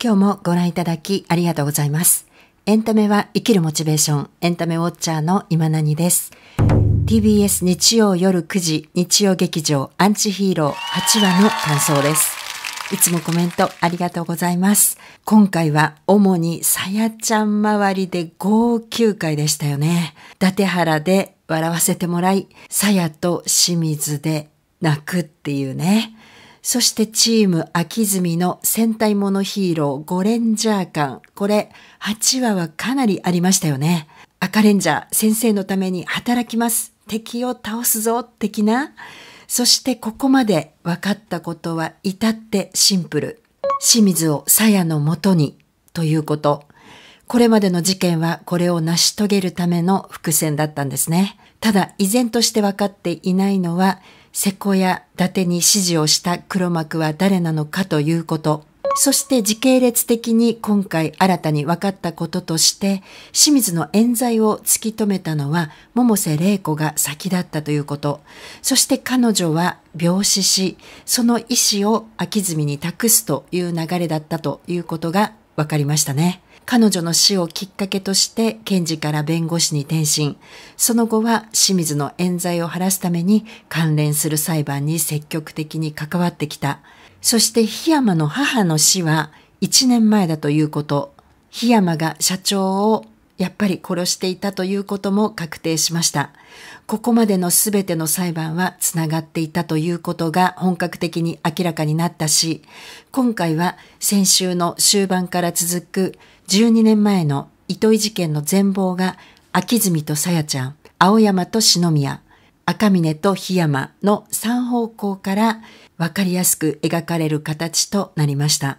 今日もご覧いただきありがとうございます。エンタメは生きるモチベーション、エンタメウォッチャーの今何です。TBS 日曜夜9時、日曜劇場アンチヒーロー8話の感想です。いつもコメントありがとうございます。今回は主にさやちゃん周りで号泣会でしたよね。達原で笑わせてもらい、さやと清水で泣くっていうね。そしてチーム秋住の戦隊モノヒーローゴレンジャー感。これ8話はかなりありましたよね。赤レンジャー先生のために働きます。敵を倒すぞ的な。そしてここまで分かったことは至ってシンプル。清水を鞘のもとにということ。これまでの事件はこれを成し遂げるための伏線だったんですね。ただ依然として分かっていないのは瀬古や伊達に指示をした黒幕は誰なのかということ、そして時系列的に今回新たに分かったこととして、清水の冤罪を突き止めたのは百瀬玲子が先だったということ、そして彼女は病死し、その意思を秋住に託すという流れだったということが分かりましたね。彼女の死をきっかけとして検事から弁護士に転身。その後は清水の冤罪を晴らすために関連する裁判に積極的に関わってきた。そして檜山の母の死は1年前だということ。檜山が社長をやっぱり殺していたということも確定しました。ここまでの全ての裁判はつながっていたということが本格的に明らかになったし、今回は先週の終盤から続く12年前の糸井事件の全貌が、秋住とさやちゃん、青山と篠宮、赤峰と檜山の3方向から分かりやすく描かれる形となりました。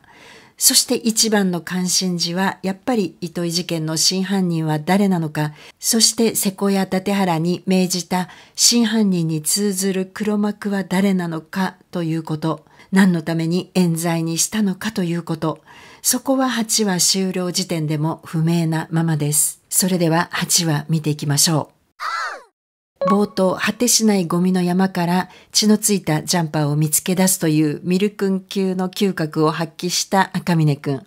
そして一番の関心事は、やっぱり糸井事件の真犯人は誰なのか、そして瀬古屋立原に命じた真犯人に通ずる黒幕は誰なのかということ、何のために冤罪にしたのかということ、そこは8話終了時点でも不明なままです。それでは8話見ていきましょう。冒頭、果てしないゴミの山から血のついたジャンパーを見つけ出すというミルクン級の嗅覚を発揮した赤峰君。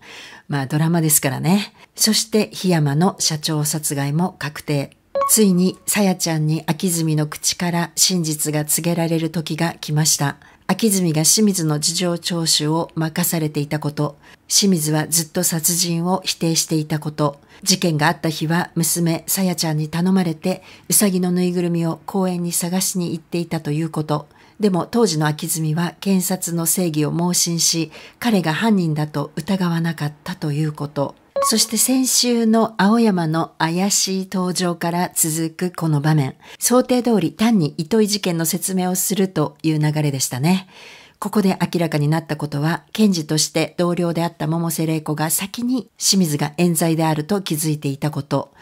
まあドラマですからね。そして檜山の社長殺害も確定。ついにさやちゃんに秋みの口から真実が告げられる時が来ました。秋住が清水の事情聴取を任されていたこと、清水はずっと殺人を否定していたこと、事件があった日は娘、さやちゃんに頼まれて、うさぎのぬいぐるみを公園に探しに行っていたということ、でも当時の秋澄は検察の正義を盲信し、彼が犯人だと疑わなかったということ。そして先週の青山の怪しい登場から続くこの場面。想定通り単に糸井事件の説明をするという流れでしたね。ここで明らかになったことは、検事として同僚であった百瀬玲子が先に清水が冤罪であると気づいていたこと。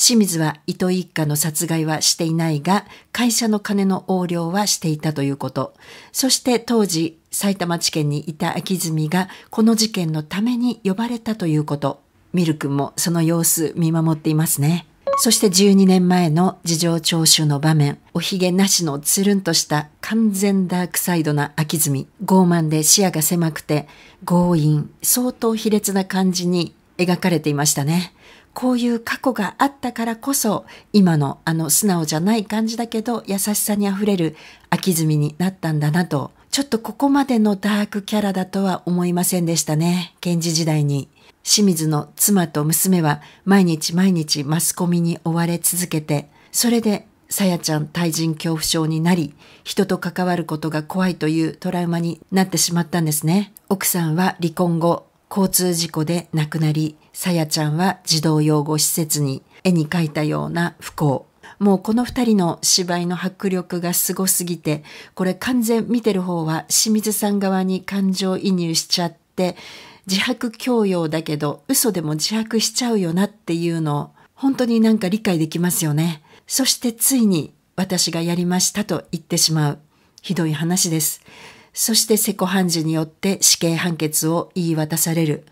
清水は糸井一家の殺害はしていないが、会社の金の横領はしていたということ。そして当時、埼玉地検にいた秋住がこの事件のために呼ばれたということ。ミル君もその様子見守っていますね。そして12年前の事情聴取の場面、おひげなしのつるんとした完全ダークサイドな秋住、傲慢で視野が狭くて、強引、相当卑劣な感じに描かれていましたね。こういう過去があったからこそ、今のあの素直じゃない感じだけど、優しさに溢れる秋みになったんだなと、ちょっとここまでのダークキャラだとは思いませんでしたね。検事時代に。清水の妻と娘は毎日毎日マスコミに追われ続けて、それでさやちゃん対人恐怖症になり、人と関わることが怖いというトラウマになってしまったんですね。奥さんは離婚後、交通事故で亡くなり、さやちゃんは児童養護施設に絵に描いたような不幸。もうこの二人の芝居の迫力がすごすぎて、これ完全見てる方は清水さん側に感情移入しちゃって、自白強要だけど嘘でも自白しちゃうよなっていうのを本当になんか理解できますよね。そしてついに私がやりましたと言ってしまう。ひどい話です。そしてセコ判事によって死刑判決を言い渡される。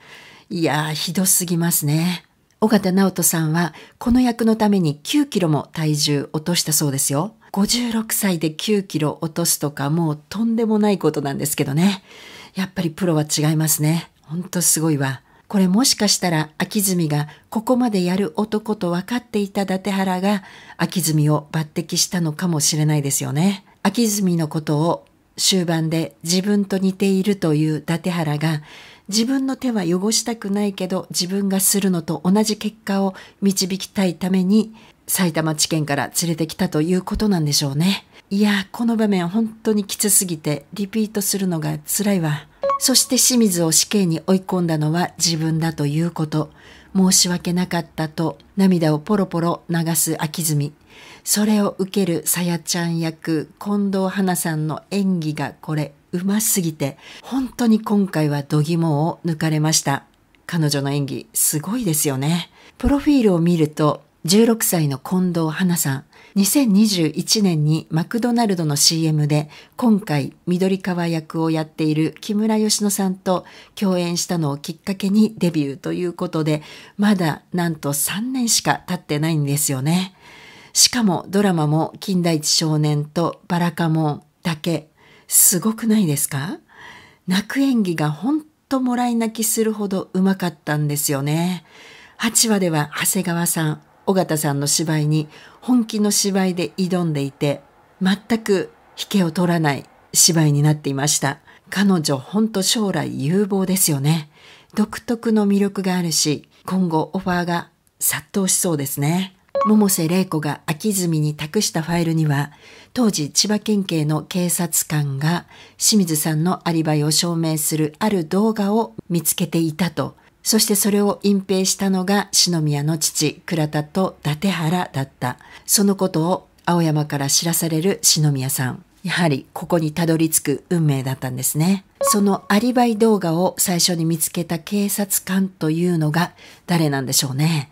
いやー、ひどすぎますね。尾形直人さんは、この役のために9キロも体重落としたそうですよ。56歳で9キロ落とすとか、もうとんでもないことなんですけどね。やっぱりプロは違いますね。ほんとすごいわ。これもしかしたら秋住がここまでやる男と分かっていた伊達原が秋住を抜擢したのかもしれないですよね。秋住のことを終盤で自分と似ているという伊達原が自分の手は汚したくないけど自分がするのと同じ結果を導きたいために埼玉地検から連れてきたということなんでしょうね。いやこの場面本当にきつすぎてリピートするのが辛いわ。そして清水を死刑に追い込んだのは自分だということ。申し訳なかったと涙をポロポロ流す秋住。それを受けるさやちゃん役近藤花さんの演技がこれうますぎて本当に今回は度肝を抜かれました彼女の演技すごいですよねプロフィールを見ると16歳の近藤花さん2021年にマクドナルドの CM で今回緑川役をやっている木村佳乃さんと共演したのをきっかけにデビューということでまだなんと3年しか経ってないんですよねしかもドラマも金田一少年とバラカモンだけすごくないですか泣く演技がんともらい泣きするほどうまかったんですよね。8話では長谷川さん、尾形さんの芝居に本気の芝居で挑んでいて、全く引けを取らない芝居になっていました。彼女ほんと将来有望ですよね。独特の魅力があるし、今後オファーが殺到しそうですね。百瀬玲子が秋住に託したファイルには、当時千葉県警の警察官が清水さんのアリバイを証明するある動画を見つけていたと、そしてそれを隠蔽したのが篠宮の父、倉田と伊達原だった。そのことを青山から知らされる篠宮さん。やはりここにたどり着く運命だったんですね。そのアリバイ動画を最初に見つけた警察官というのが誰なんでしょうね。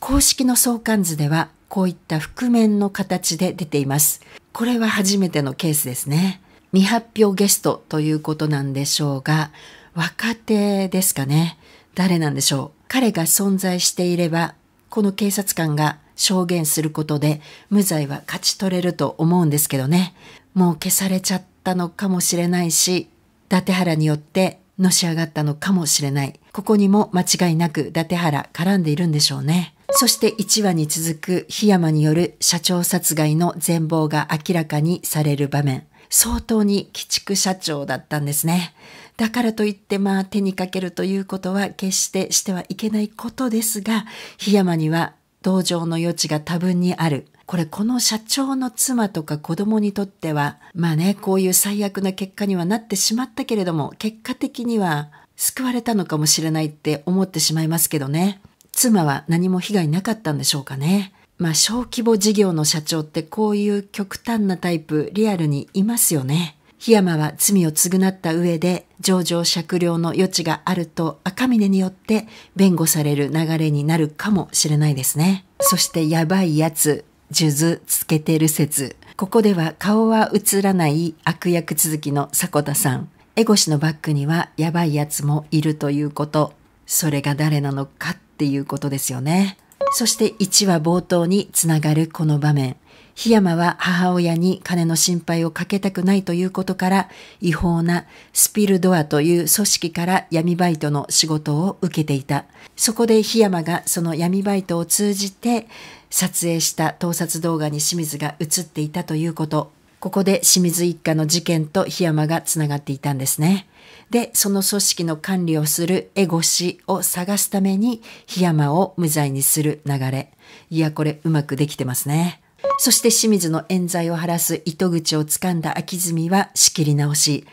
公式の相関図ではこういった覆面の形で出ています。これは初めてのケースですね。未発表ゲストということなんでしょうが、若手ですかね。誰なんでしょう。彼が存在していれば、この警察官が証言することで無罪は勝ち取れると思うんですけどね。もう消されちゃったのかもしれないし、伊達原によってのし上がったのかもしれない。ここにも間違いなく伊達原絡んでいるんでしょうね。そして1話に続く檜山による社長殺害の全貌が明らかにされる場面。相当に鬼畜社長だったんですね。だからといってまあ手にかけるということは決してしてはいけないことですが、檜山には同情の余地が多分にある。これこの社長の妻とか子供にとっては、まあね、こういう最悪な結果にはなってしまったけれども、結果的には救われたのかもしれないって思ってしまいますけどね。妻は何も被害なかったんでしょうかね。まあ小規模事業の社長ってこういう極端なタイプリアルにいますよね。檜山は罪を償った上で情状酌量の余地があると赤嶺によって弁護される流れになるかもしれないですね。そしてやばいやつ、数珠つけてる説。ここでは顔は映らない悪役続きの迫田さん。エゴシのバックにはやばいやつもいるということ。それが誰なのかっていうことですよね。そして1話冒頭につながるこの場面。檜山は母親に金の心配をかけたくないということから、違法なスピルドアという組織から闇バイトの仕事を受けていた。そこで檜山がその闇バイトを通じて撮影した盗撮動画に清水が映っていたということ。ここで清水一家の事件と檜山がつながっていたんですね。で、その組織の管理をするエゴシを探すために檜山を無罪にする流れ。いや、これうまくできてますね。そして清水の冤罪を晴らす糸口をつかんだ秋住は仕切り直し、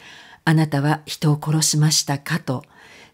あなたは人を殺しましたかと、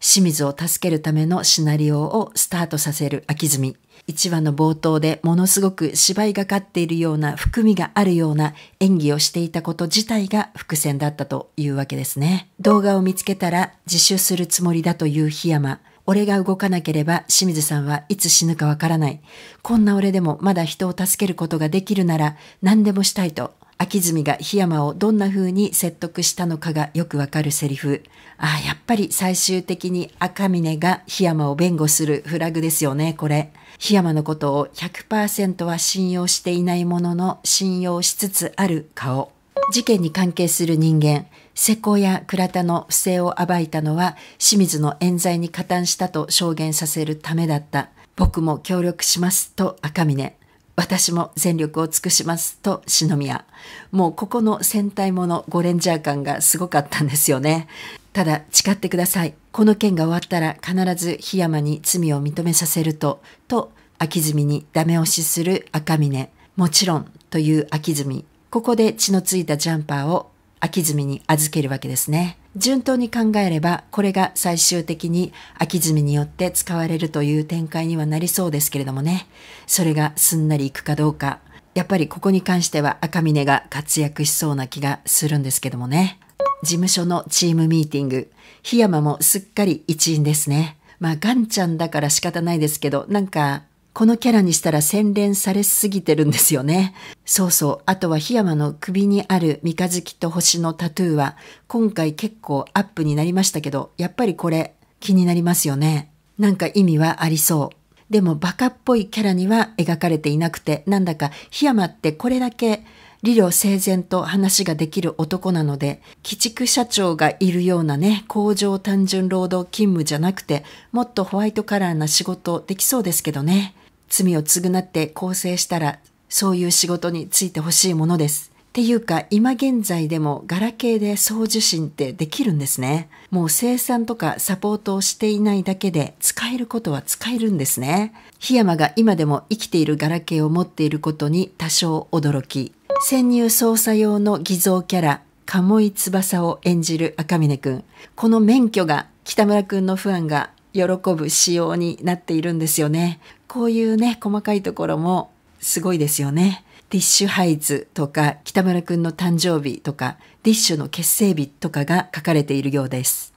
清水を助けるためのシナリオをスタートさせる秋住。1話の冒頭でものすごく芝居がかっているような含みがあるような演技をしていたこと自体が伏線だったというわけですね。動画を見つけたら自首するつもりだという檜山。俺が動かなければ清水さんはいつ死ぬかわからない。こんな俺でもまだ人を助けることができるなら何でもしたいと秋住が檜山をどんな風に説得したのかがよくわかるセリフああやっぱり最終的に赤嶺が檜山を弁護するフラグですよねこれ檜山のことを100%は信用していないものの信用しつつある顔事件に関係する人間瀬古や倉田の不正を暴いたのは清水の冤罪に加担したと証言させるためだった僕も協力しますと赤嶺私も全力を尽くしますと篠宮。もうここの戦隊ものゴレンジャー感がすごかったんですよね。ただ誓ってください。この件が終わったら必ず檜山に罪を認めさせると、と秋住にダメ押しする赤峰。もちろんという秋澄ここで血のついたジャンパーを秋住に預けるわけですね。順当に考えれば、これが最終的に秋積みによって使われるという展開にはなりそうですけれどもね。それがすんなりいくかどうか。やっぱりここに関しては赤峰が活躍しそうな気がするんですけどもね。事務所のチームミーティング。檜山もすっかり一員ですね。まあ、ガンちゃんだから仕方ないですけど、なんかこのキャラにしたら洗練されすぎてるんですよね。そうそう。あとは檜山の首にある三日月と星のタトゥーは、今回結構アップになりましたけど、やっぱりこれ気になりますよね。なんか意味はありそう。でもバカっぽいキャラには描かれていなくて、なんだか檜山ってこれだけ理路整然と話ができる男なので、鬼畜社長がいるようなね、工場単純労働勤務じゃなくて、もっとホワイトカラーな仕事できそうですけどね。罪を償って更生したら、そういう仕事についてほしいものです。っていうか、今現在でもガラケーで送受信ってできるんですね。もう生産とかサポートをしていないだけで使えることは使えるんですね。檜山が今でも生きているガラケーを持っていることに多少驚き。潜入捜査用の偽造キャラ、鴨居翼を演じる赤嶺くん。この免許が北村くんの不安が喜ぶ仕様になっているんですよね。こういうね、細かいところもすごいですよね。ディッシュハイズとか、北村くんの誕生日とか、ディッシュの結成日とかが書かれているようです。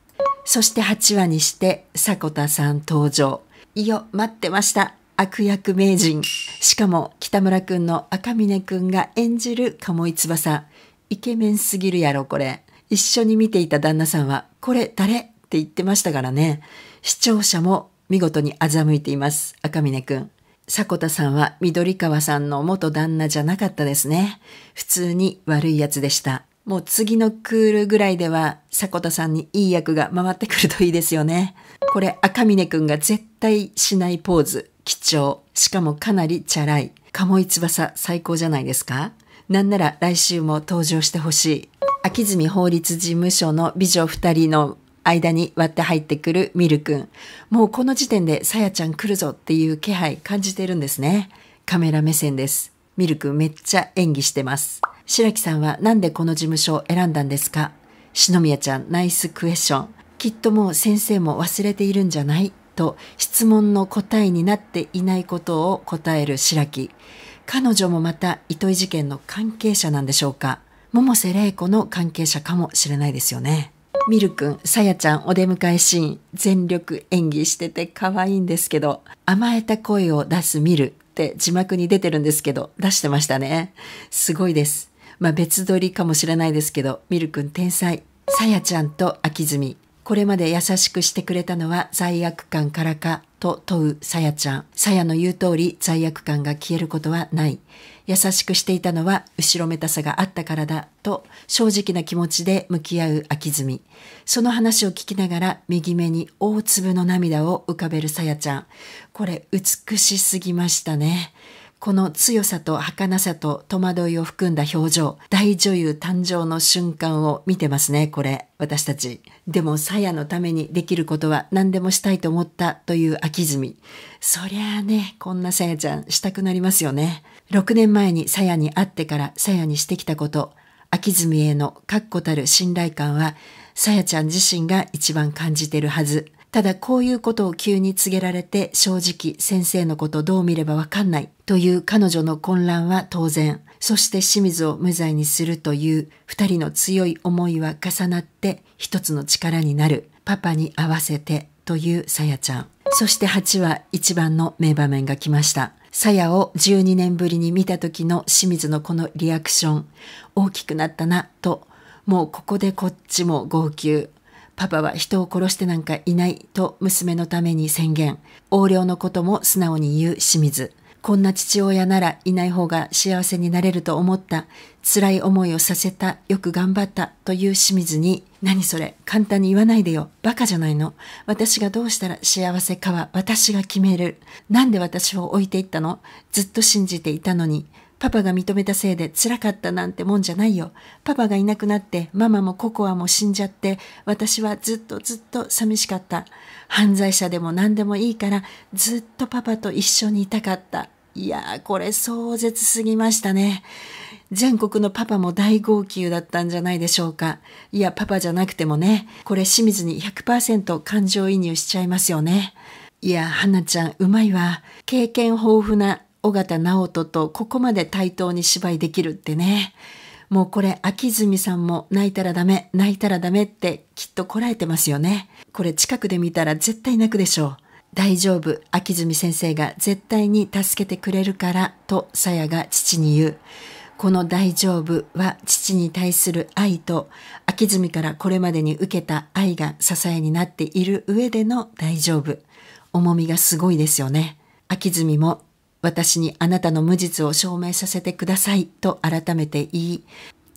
そして8話にして、迫田さん登場。いよ、待ってました。悪役名人。しかも、北村くんの赤峰くんが演じる鴨井翼。イケメンすぎるやろ、これ。一緒に見ていた旦那さんは、これ誰って言ってましたからね。視聴者も見事に欺いています。赤峰くん。迫田さんは緑川さんの元旦那じゃなかったですね。普通に悪いやつでした。もう次のクールぐらいでは、迫田さんにいい役が回ってくるといいですよね。これ赤峰くんが絶対しないポーズ。貴重。しかもかなりチャラい。鴨井翼最高じゃないですかなんなら来週も登場してほしい。秋住法律事務所の美女二人の間に割って入ってくるミル君。もうこの時点でさやちゃん来るぞっていう気配感じてるんですね。カメラ目線です。ミル君めっちゃ演技してます。白木さんはなんでこの事務所を選んだんですか篠宮ちゃんナイスクエスチョン。きっともう先生も忘れているんじゃないと質問の答えになっていないことを答える白木。彼女もまた糸井事件の関係者なんでしょうか。桃瀬玲子の関係者かもしれないですよね。ミル君さやちゃんお出迎えシーン、全力演技してて可愛いんですけど、甘えた声を出すミルって字幕に出てるんですけど、出してましたね。すごいです。まあ別撮りかもしれないですけど、ミル君天才。さやちゃんと秋み。これまで優しくしてくれたのは罪悪感からかと問うさやちゃん。さやの言う通り罪悪感が消えることはない。優しくしていたのは後ろめたさがあったからだと正直な気持ちで向き合う秋住その話を聞きながら右目に大粒の涙を浮かべるさやちゃんこれ美しすぎましたねこの強さと儚さと戸惑いを含んだ表情、大女優誕生の瞬間を見てますね、これ。私たち。でも、さやのためにできることは何でもしたいと思ったという秋みそりゃあね、こんなさやちゃんしたくなりますよね。6年前にさやに会ってからさやにしてきたこと、秋みへの確固たる信頼感は、さやちゃん自身が一番感じてるはず。ただこういうことを急に告げられて正直先生のことどう見ればわかんないという彼女の混乱は当然、そして清水を無罪にするという二人の強い思いは重なって一つの力になる。パパに合わせてというさやちゃん。そして8は一番の名場面が来ました。さやを12年ぶりに見た時の清水のこのリアクション。大きくなったなと、もうここでこっちも号泣。パパは人を殺してなんかいないと娘のために宣言。横領のことも素直に言う清水。こんな父親ならいない方が幸せになれると思った。辛い思いをさせた。よく頑張った。という清水に、何それ簡単に言わないでよ。バカじゃないの。私がどうしたら幸せかは私が決める。なんで私を置いていったのずっと信じていたのに。パパが認めたせいで辛かったなんてもんじゃないよ。パパがいなくなってママもココアも死んじゃって私はずっとずっと寂しかった。犯罪者でも何でもいいからずっとパパと一緒にいたかった。いやーこれ壮絶すぎましたね。全国のパパも大号泣だったんじゃないでしょうか。いや、パパじゃなくてもね、これ清水に100%感情移入しちゃいますよね。いや、はなちゃん、うまいわ。経験豊富な尾形直人とここまで対等に芝居できるってね。もうこれ、秋住さんも泣いたらダメ、泣いたらダメってきっとこらえてますよね。これ近くで見たら絶対泣くでしょう。大丈夫、秋住先生が絶対に助けてくれるからとさやが父に言う。この大丈夫は父に対する愛と、秋住からこれまでに受けた愛が支えになっている上での大丈夫。重みがすごいですよね。秋住も私にあなたの無実を証明させてくださいと改めて言い、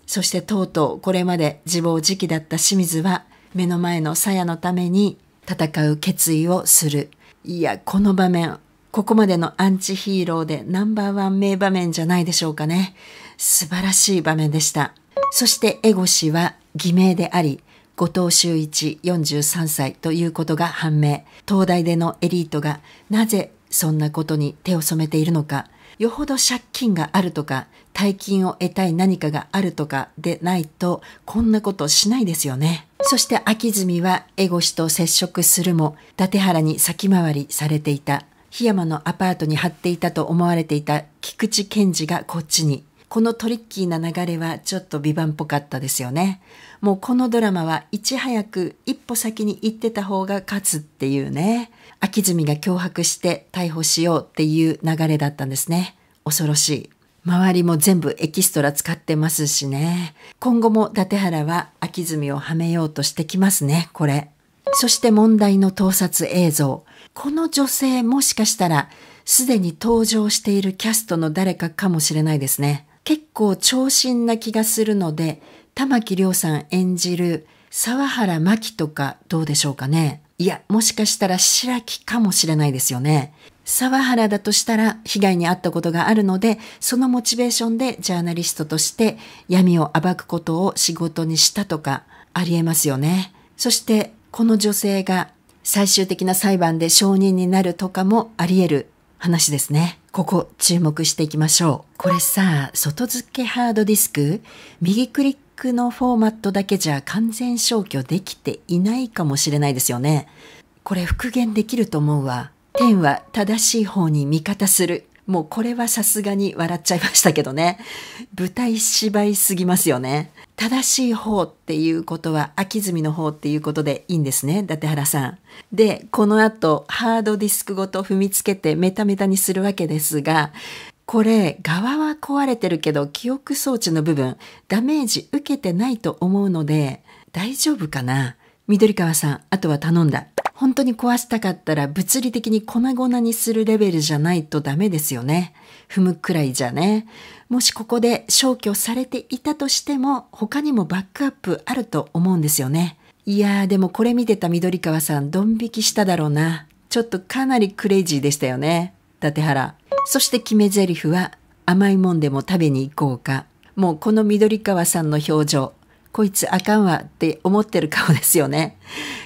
そしてとうとうこれまで自暴自棄だった清水は目の前の鞘のために戦う決意をする。いや、この場面、ここまでのアンチヒーローでナンバーワン名場面じゃないでしょうかね。素晴らしい場面でした。そしてエゴ氏は偽名であり、後藤修一43歳ということが判明。東大でのエリートがなぜそんなことに手を染めているのか、よほど借金があるとか、大金を得たい何かがあるとかでないと、こんなことしないですよね。そして秋住は江越と接触するも、立原に先回りされていた。檜山のアパートに貼っていたと思われていた菊池健二がこっちに。このトリッキーな流れはちょっと美版っぽかったですよね。もうこのドラマはいち早く一歩先に行ってた方が勝つっていうね。秋住が脅迫して逮捕しようっていう流れだったんですね。恐ろしい。周りも全部エキストラ使ってますしね。今後も伊達原は秋住をはめようとしてきますね、これ。そして問題の盗撮映像。この女性もしかしたら、すでに登場しているキャストの誰かかもしれないですね。結構長身な気がするので、玉木亮さん演じる沢原真希とかどうでしょうかね。いや、もしかしたら白木かもしれないですよね。沢原だとしたら被害に遭ったことがあるので、そのモチベーションでジャーナリストとして闇を暴くことを仕事にしたとかありえますよね。そしてこの女性が最終的な裁判で証人になるとかもあり得る話ですね。ここ注目していきましょう。これさ、外付けハードディスク右クリックのフォーマットだけじゃ完全消去できていないかもしれないですよね。これ復元できると思うわ。天は正しい方に味方する。もうこれはさすがに笑っちゃいましたけどね。舞台芝居すぎますよね。正しい方っていうことは、秋みの方っていうことでいいんですね、伊達原さん。で、この後、ハードディスクごと踏みつけてメタメタにするわけですが、これ側は壊れてるけど記憶装置の部分ダメージ受けてないと思うので大丈夫かな緑川さんあとは頼んだ本当に壊したかったら物理的に粉々にするレベルじゃないとダメですよね。踏むくらいじゃね。もしここで消去されていたとしても他にもバックアップあると思うんですよね。いやーでもこれ見てた緑川さんドン引きしただろうな。ちょっとかなりクレイジーでしたよね。立原そして決め台詞は甘いもんでも食べに行こうかもうこの緑川さんの表情こいつあかんわって思ってる顔ですよね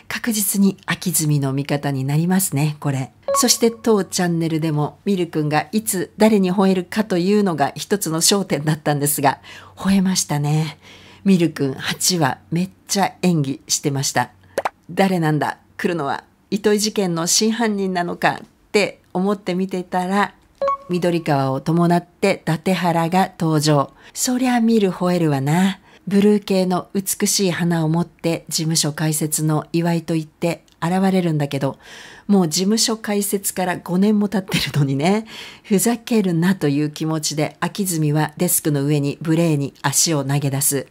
確実に秋摘みの味方になりますねこれそして当チャンネルでもミルんがいつ誰に吠えるかというのが一つの焦点だったんですが吠えましたねミルん8話めっちゃ演技してました誰なんだ来るのは糸井事件の真犯人なのかって思って見てたら緑川を伴って伊達原が登場そりゃ見る吠えるわなブルー系の美しい花を持って事務所開設の祝いと言って現れるんだけど、もう事務所開設から5年も経ってるのにね、ふざけるなという気持ちで秋住はデスクの上に無礼に足を投げ出す。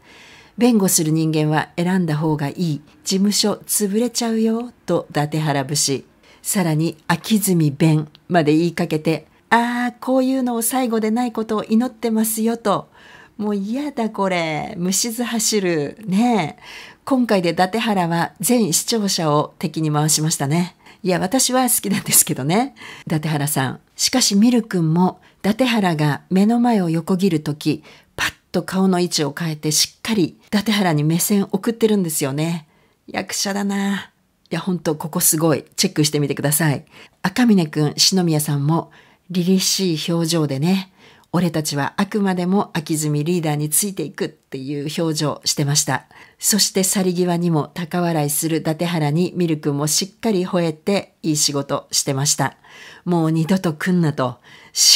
弁護する人間は選んだ方がいい。事務所潰れちゃうよ、と伊達原節。さらに秋澄弁まで言いかけて、ああ、こういうのを最後でないことを祈ってますよと、もう嫌だこれ、虫ず走る、ねえ。今回で伊達原は全視聴者を敵に回しましたね。いや、私は好きなんですけどね。伊達原さん。しかし、ミル君も、伊達原が目の前を横切るとき、パッと顔の位置を変えてしっかり伊達原に目線送ってるんですよね。役者だないや、本当ここすごい。チェックしてみてください。赤峰くん、篠宮さんも、凛々しい表情でね、俺たちはあくまでも秋住リーダーについていくっていう表情してました。そして去り際にも高笑いする伊達原にミルクもしっかり吠えていい仕事してました。もう二度と来んなと、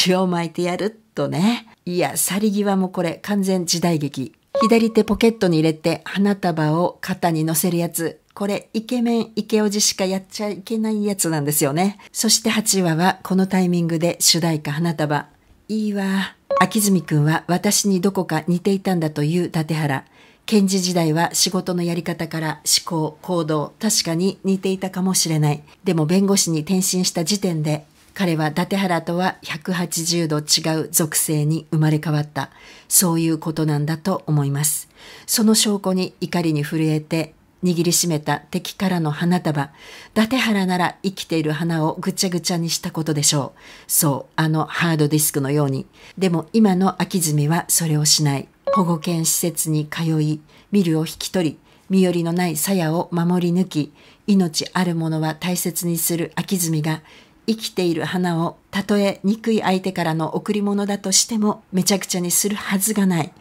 塩巻いてやるとね。いや、去り際もこれ完全時代劇。左手ポケットに入れて花束を肩に乗せるやつ。これ、イケメン、イケオジしかやっちゃいけないやつなんですよね。そして8話は、このタイミングで主題歌花束。いいわ。秋住くんは私にどこか似ていたんだという立原。検事時代は仕事のやり方から思考、行動、確かに似ていたかもしれない。でも弁護士に転身した時点で彼は伊達原とは180度違う属性に生まれ変わった。そういうことなんだと思います。その証拠に怒りに震えて握りしめた敵からの花束。伊達原なら生きている花をぐちゃぐちゃにしたことでしょう。そう、あのハードディスクのように。でも今の秋住はそれをしない。保護犬施設に通い、ミルを引き取り、身寄りのない鞘を守り抜き、命あるものは大切にする秋住が生きている花をたとえ憎い相手からの贈り物だとしてもめちゃくちゃにするはずがない。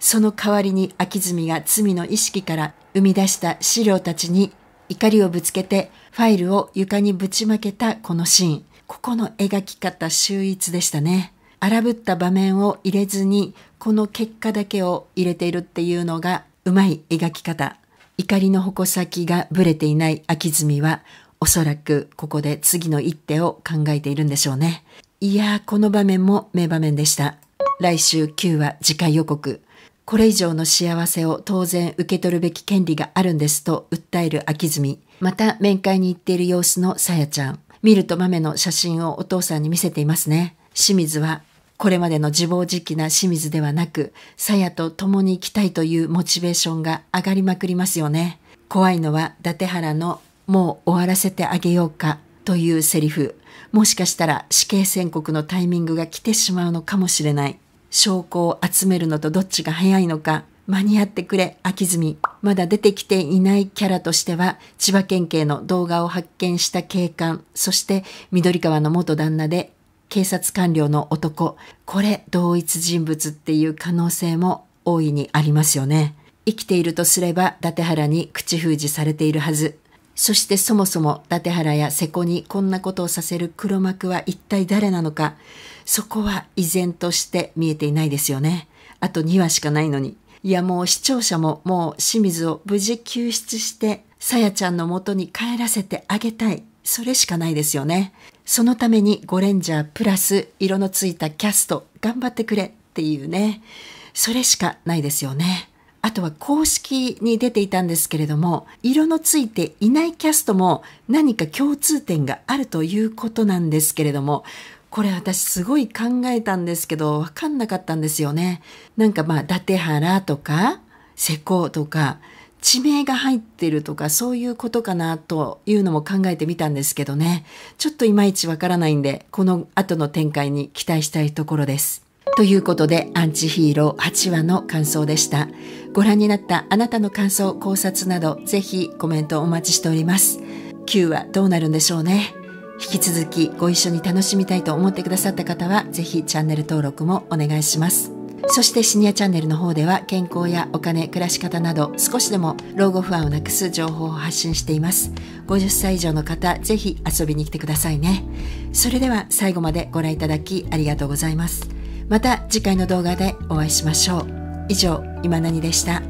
その代わりに秋住が罪の意識から生み出した資料たちに怒りをぶつけてファイルを床にぶちまけたこのシーン。ここの描き方秀逸でしたね。荒ぶった場面を入れずにこの結果だけを入れているっていうのがうまい描き方。怒りの矛先がぶれていない秋住はおそらくここで次の一手を考えているんでしょうね。いやー、この場面も名場面でした。来週9話次回予告。これ以上の幸せを当然受け取るべき権利があるんですと訴える秋住。また面会に行っている様子のさやちゃん。見ると豆の写真をお父さんに見せていますね。清水はこれまでの自暴自棄な清水ではなく、さやと共に生きたいというモチベーションが上がりまくりますよね。怖いのは伊達原のもう終わらせてあげようかというセリフもしかしたら死刑宣告のタイミングが来てしまうのかもしれない証拠を集めるのとどっちが早いのか間に合ってくれ秋み。まだ出てきていないキャラとしては千葉県警の動画を発見した警官そして緑川の元旦那で警察官僚の男これ同一人物っていう可能性も大いにありますよね生きているとすれば伊達原に口封じされているはずそしてそもそも伊達原や瀬古にこんなことをさせる黒幕は一体誰なのか、そこは依然として見えていないですよね。あと2話しかないのに。いやもう視聴者ももう清水を無事救出して、さやちゃんの元に帰らせてあげたい。それしかないですよね。そのためにゴレンジャープラス色のついたキャスト頑張ってくれっていうね。それしかないですよね。あとは公式に出ていたんですけれども、色のついていないキャストも何か共通点があるということなんですけれども、これ私すごい考えたんですけど、わかんなかったんですよね。なんかまあ、伊達原とか、施工とか、地名が入ってるとかそういうことかなというのも考えてみたんですけどね。ちょっといまいちわからないんで、この後の展開に期待したいところです。ということで、アンチヒーロー8話の感想でした。ご覧になったあなたの感想、考察など、ぜひコメントお待ちしております。9話どうなるんでしょうね。引き続きご一緒に楽しみたいと思ってくださった方は、ぜひチャンネル登録もお願いします。そしてシニアチャンネルの方では健康やお金、暮らし方など少しでも老後不安をなくす情報を発信しています。50歳以上の方、ぜひ遊びに来てくださいね。それでは最後までご覧いただきありがとうございます。また次回の動画でお会いしましょう。以上、今何でした。